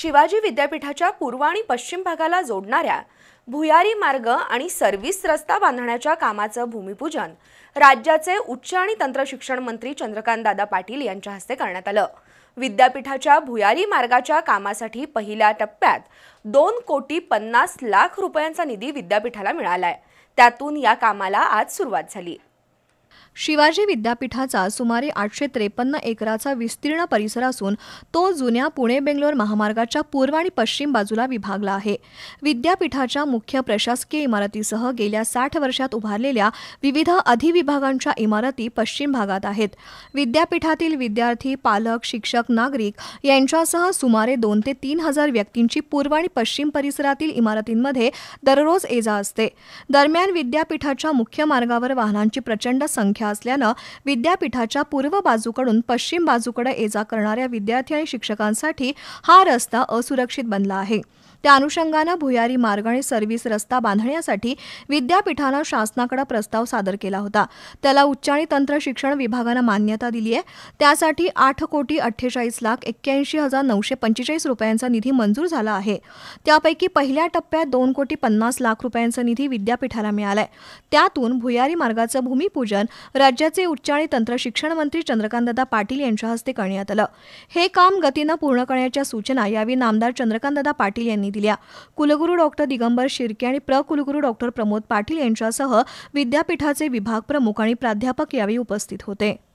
शिवाजी विद्यापीठाच्या पूर्व आणि पश्चिम भागाला जोडणाऱ्या भुयारी मार्ग आणि सर्व्हिस रस्ता बांधण्याच्या कामाचं भूमिपूजन राज्याचे उच्च आणि तंत्र शिक्षण मंत्री चंद्रकांतदादा पाटील यांच्या हस्ते करण्यात आलं विद्यापीठाच्या भुयारी मार्गाच्या कामासाठी पहिल्या टप्प्यात दोन कोटी पन्नास लाख रुपयांचा निधी विद्यापीठाला मिळालाय त्यातून या कामाला आज सुरुवात झाली शिवाजी विद्यापीठाचा सुमारे आठशे त्रेपन्न एकराचा विस्तीर्ण परिसर असून तो जुन्या पुणे बेंगलोर महामार्गाच्या पूर्व आणि पश्चिम बाजूला विभागला आहे विद्यापीठाच्या मुख्य प्रशासकीय इमारतीसह गेल्या साठ वर्षात उभारलेल्या विविध अधिविभागांच्या इमारती पश्चिम भागात आहेत विद्यापीठातील विद्यार्थी पालक शिक्षक नागरिक यांच्यासह सुमारे दोन ते तीन हजार व्यक्तींची पूर्व आणि पश्चिम परिसरातील इमारतींमध्ये दररोज एजा असते दरम्यान विद्यापीठाच्या मुख्य मार्गावर वाहनांची प्रचंड संख्या मोठ्या असल्यानं विद्यापीठाच्या पूर्व बाजूकडून पश्चिम बाजूकडे ये जा करणाऱ्या विद्यार्थी आणि शिक्षकांसाठी हा रस्ता असुरक्षित बनला आहे त्या अनुषंगानं भुयारी मार्ग आणि सर्व्हिस रस्ता बांधण्यासाठी विद्यापीठानं शासनाकडे प्रस्ताव सादर केला होता त्याला उच्च आणि तंत्र शिक्षण विभागानं मान्यता दिली आहे त्यासाठी आठ कोटी अठ्ठेचाळीस लाख एक्क्याऐंशी हजार नऊशे पंचेचाळीस रुपयांचा निधी मंजूर झाला आहे त्यापैकी पहिल्या टप्प्यात दोन कोटी पन्नास लाख रुपयांचा निधी विद्यापीठाला मिळालाय त्यातून भुयारी मार्गाचं भूमिपूजन राज्याचे उच्च आणि तंत्रशिक्षण मंत्री चंद्रकांतदा पाटील यांच्या हस्ते करण्यात आलं हे काम गतीनं पूर्ण करण्याच्या सूचना यावेळी नामदार चंद्रकांतदा पाटील यांनी दिल्या कुलगुरू डॉक्टर दिगंबर शिर्के आणि प्र कुलगुरू डॉक्टर प्रमोद पाटील यांच्यासह विद्यापीठाचे विभाग प्रमुख आणि प्राध्यापक यावेळी उपस्थित होते